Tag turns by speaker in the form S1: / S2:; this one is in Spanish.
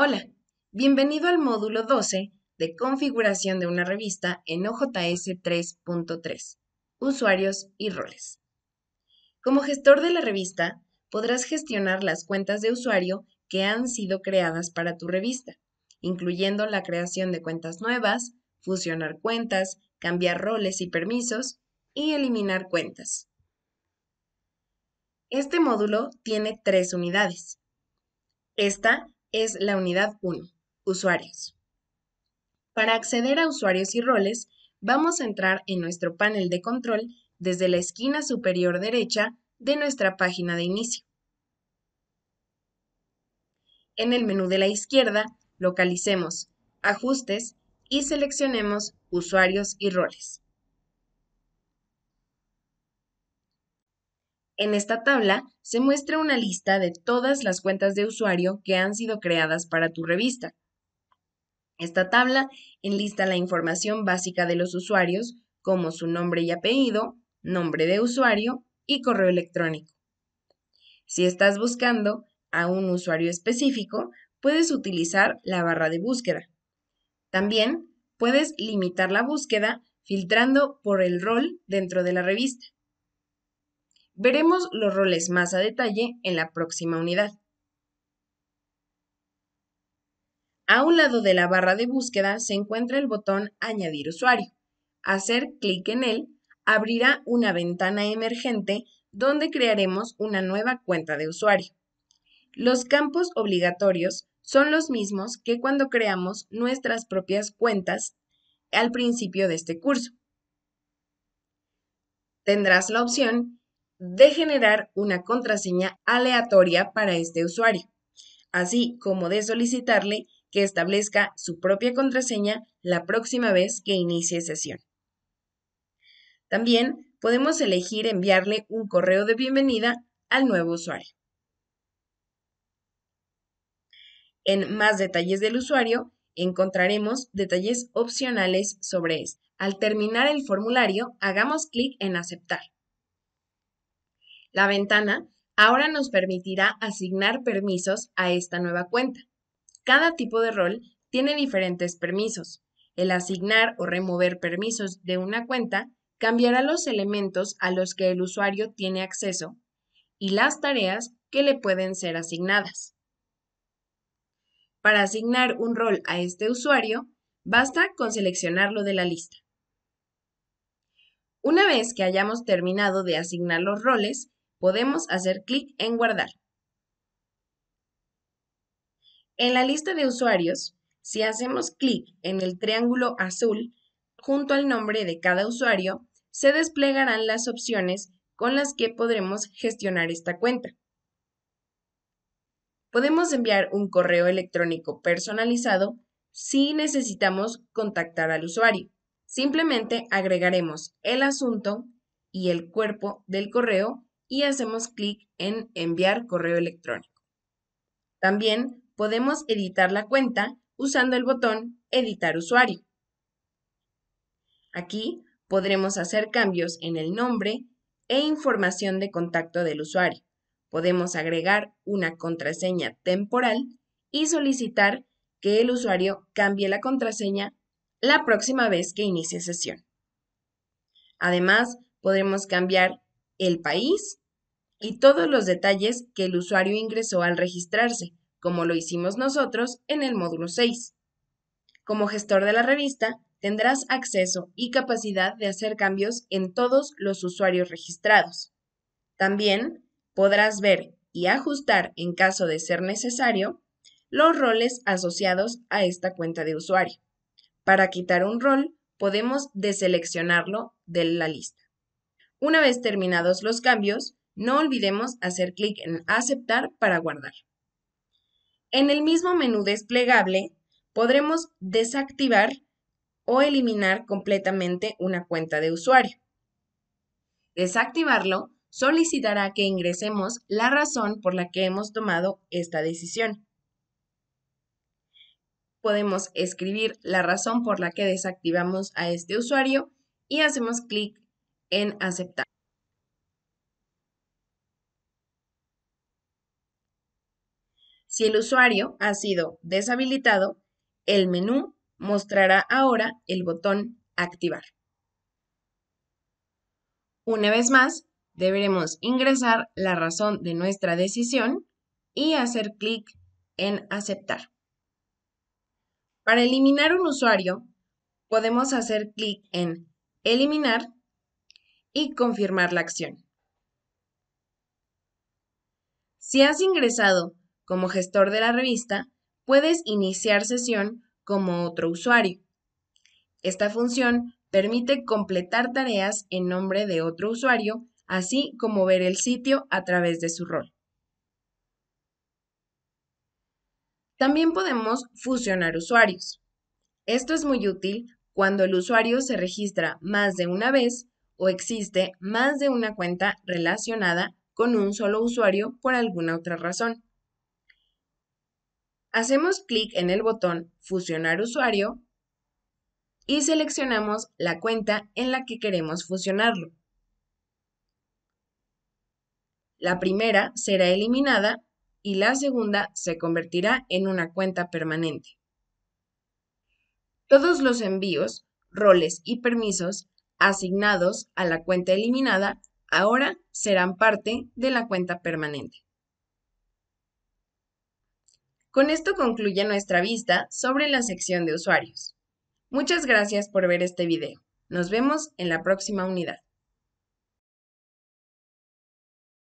S1: Hola, bienvenido al módulo 12 de configuración de una revista en OJS 3.3, usuarios y roles. Como gestor de la revista, podrás gestionar las cuentas de usuario que han sido creadas para tu revista, incluyendo la creación de cuentas nuevas, fusionar cuentas, cambiar roles y permisos y eliminar cuentas. Este módulo tiene tres unidades. Esta es la unidad 1, usuarios. Para acceder a usuarios y roles, vamos a entrar en nuestro panel de control desde la esquina superior derecha de nuestra página de inicio. En el menú de la izquierda, localicemos Ajustes y seleccionemos Usuarios y roles. En esta tabla se muestra una lista de todas las cuentas de usuario que han sido creadas para tu revista. Esta tabla enlista la información básica de los usuarios, como su nombre y apellido, nombre de usuario y correo electrónico. Si estás buscando a un usuario específico, puedes utilizar la barra de búsqueda. También puedes limitar la búsqueda filtrando por el rol dentro de la revista. Veremos los roles más a detalle en la próxima unidad. A un lado de la barra de búsqueda se encuentra el botón Añadir usuario. Hacer clic en él abrirá una ventana emergente donde crearemos una nueva cuenta de usuario. Los campos obligatorios son los mismos que cuando creamos nuestras propias cuentas al principio de este curso. Tendrás la opción de generar una contraseña aleatoria para este usuario, así como de solicitarle que establezca su propia contraseña la próxima vez que inicie sesión. También podemos elegir enviarle un correo de bienvenida al nuevo usuario. En más detalles del usuario, encontraremos detalles opcionales sobre esto. Al terminar el formulario, hagamos clic en aceptar. La ventana ahora nos permitirá asignar permisos a esta nueva cuenta. Cada tipo de rol tiene diferentes permisos. El asignar o remover permisos de una cuenta cambiará los elementos a los que el usuario tiene acceso y las tareas que le pueden ser asignadas. Para asignar un rol a este usuario, basta con seleccionarlo de la lista. Una vez que hayamos terminado de asignar los roles, podemos hacer clic en Guardar. En la lista de usuarios, si hacemos clic en el triángulo azul junto al nombre de cada usuario, se desplegarán las opciones con las que podremos gestionar esta cuenta. Podemos enviar un correo electrónico personalizado si necesitamos contactar al usuario. Simplemente agregaremos el asunto y el cuerpo del correo y hacemos clic en enviar correo electrónico. También podemos editar la cuenta usando el botón editar usuario. Aquí podremos hacer cambios en el nombre e información de contacto del usuario. Podemos agregar una contraseña temporal y solicitar que el usuario cambie la contraseña la próxima vez que inicie sesión. Además, podremos cambiar el país y todos los detalles que el usuario ingresó al registrarse, como lo hicimos nosotros en el módulo 6. Como gestor de la revista, tendrás acceso y capacidad de hacer cambios en todos los usuarios registrados. También podrás ver y ajustar, en caso de ser necesario, los roles asociados a esta cuenta de usuario. Para quitar un rol, podemos deseleccionarlo de la lista. Una vez terminados los cambios, no olvidemos hacer clic en Aceptar para guardar. En el mismo menú desplegable podremos desactivar o eliminar completamente una cuenta de usuario. Desactivarlo solicitará que ingresemos la razón por la que hemos tomado esta decisión. Podemos escribir la razón por la que desactivamos a este usuario y hacemos clic en aceptar. Si el usuario ha sido deshabilitado, el menú mostrará ahora el botón Activar. Una vez más, deberemos ingresar la razón de nuestra decisión y hacer clic en Aceptar. Para eliminar un usuario, podemos hacer clic en Eliminar y confirmar la acción. Si has ingresado como gestor de la revista, puedes iniciar sesión como otro usuario. Esta función permite completar tareas en nombre de otro usuario, así como ver el sitio a través de su rol. También podemos fusionar usuarios. Esto es muy útil cuando el usuario se registra más de una vez o existe más de una cuenta relacionada con un solo usuario por alguna otra razón. Hacemos clic en el botón Fusionar usuario y seleccionamos la cuenta en la que queremos fusionarlo. La primera será eliminada y la segunda se convertirá en una cuenta permanente. Todos los envíos, roles y permisos asignados a la cuenta eliminada ahora serán parte de la cuenta permanente. Con esto concluye nuestra vista sobre la sección de usuarios. Muchas gracias por ver este video. Nos vemos en la próxima unidad.